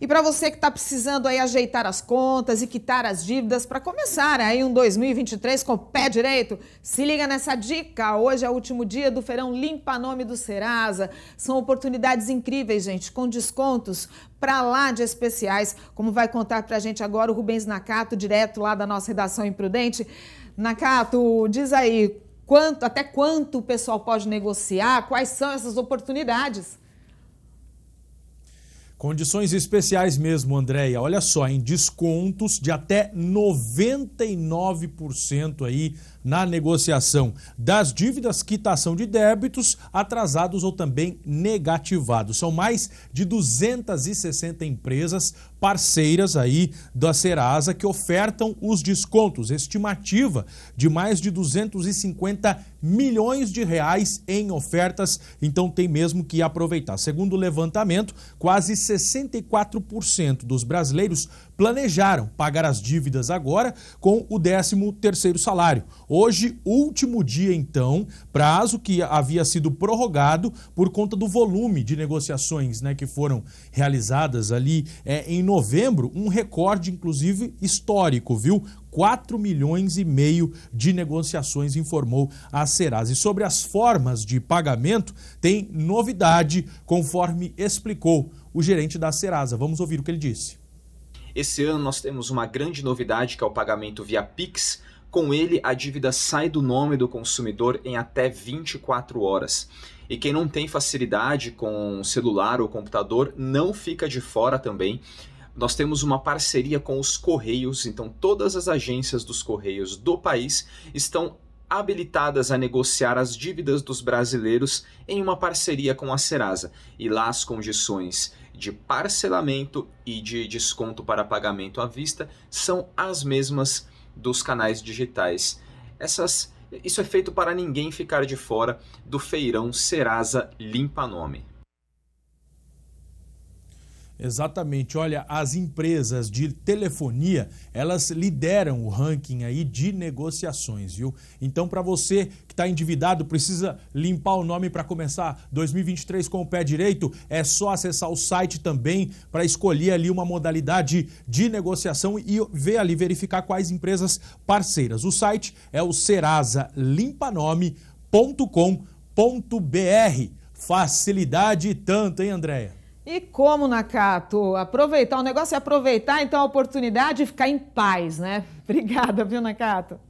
E para você que está precisando aí ajeitar as contas e quitar as dívidas para começar aí um 2023 com o pé direito, se liga nessa dica. Hoje é o último dia do feirão Limpa Nome do Serasa. São oportunidades incríveis, gente, com descontos para lá de especiais, como vai contar para a gente agora o Rubens Nakato, direto lá da nossa redação Imprudente. Nakato, diz aí, quanto, até quanto o pessoal pode negociar? Quais são essas oportunidades? Condições especiais mesmo, Andréia. Olha só, em descontos de até 99% aí na negociação das dívidas, quitação de débitos atrasados ou também negativados. São mais de 260 empresas parceiras aí da Serasa que ofertam os descontos, estimativa de mais de 250 milhões de reais em ofertas, então tem mesmo que aproveitar. Segundo o levantamento, quase 64% dos brasileiros planejaram pagar as dívidas agora com o 13º salário. Hoje, último dia então, prazo que havia sido prorrogado por conta do volume de negociações né, que foram realizadas ali é, em novembro, um recorde inclusive histórico, viu? 4 milhões e meio de negociações, informou a Serasa. E sobre as formas de pagamento, tem novidade, conforme explicou o gerente da Serasa. Vamos ouvir o que ele disse. Esse ano nós temos uma grande novidade que é o pagamento via Pix. Com ele, a dívida sai do nome do consumidor em até 24 horas. E quem não tem facilidade com celular ou computador não fica de fora também. Nós temos uma parceria com os Correios, então todas as agências dos Correios do país estão habilitadas a negociar as dívidas dos brasileiros em uma parceria com a Serasa, e lá as condições de parcelamento e de desconto para pagamento à vista são as mesmas dos canais digitais. Essas, isso é feito para ninguém ficar de fora do feirão Serasa Limpa Nome. Exatamente. Olha, as empresas de telefonia, elas lideram o ranking aí de negociações, viu? Então, para você que está endividado, precisa limpar o nome para começar 2023 com o pé direito, é só acessar o site também para escolher ali uma modalidade de negociação e ver ali, verificar quais empresas parceiras. O site é o serasalimpanome.com.br. Facilidade tanto, hein, Andréia? E como, Nakato, aproveitar o negócio é aproveitar então a oportunidade e ficar em paz, né? Obrigada, viu, Nakato?